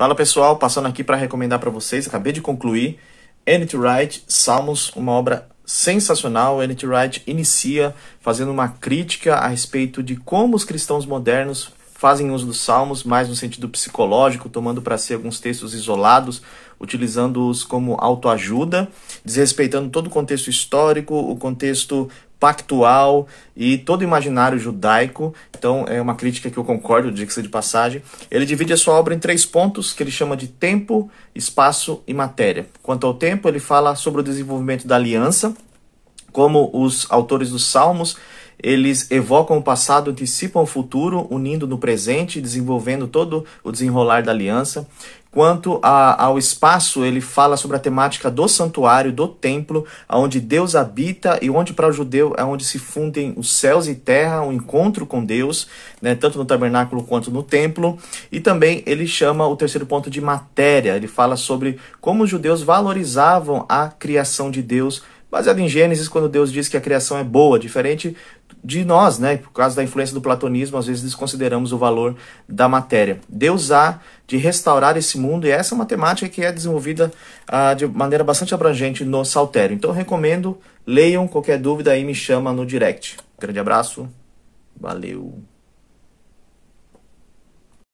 Fala pessoal, passando aqui para recomendar para vocês, acabei de concluir Anity Wright, Salmos, uma obra sensacional. Anity Wright inicia fazendo uma crítica a respeito de como os cristãos modernos fazem uso dos salmos, mais no sentido psicológico, tomando para si alguns textos isolados, utilizando-os como autoajuda, desrespeitando todo o contexto histórico, o contexto pactual e todo imaginário judaico. Então, é uma crítica que eu concordo, diga-se de passagem. Ele divide a sua obra em três pontos que ele chama de tempo, espaço e matéria. Quanto ao tempo, ele fala sobre o desenvolvimento da aliança, como os autores dos Salmos eles evocam o passado, antecipam o futuro, unindo no presente, desenvolvendo todo o desenrolar da aliança. Quanto a, ao espaço, ele fala sobre a temática do santuário, do templo, onde Deus habita e onde para o judeu é onde se fundem os céus e terra, o um encontro com Deus, né, tanto no tabernáculo quanto no templo. E também ele chama o terceiro ponto de matéria, ele fala sobre como os judeus valorizavam a criação de Deus baseado em Gênesis, quando Deus diz que a criação é boa, diferente de nós, né? Por causa da influência do platonismo, às vezes desconsideramos o valor da matéria. Deus há de restaurar esse mundo e essa é uma temática que é desenvolvida ah, de maneira bastante abrangente no Saltério. Então recomendo, leiam, qualquer dúvida aí me chama no direct. Grande abraço, valeu!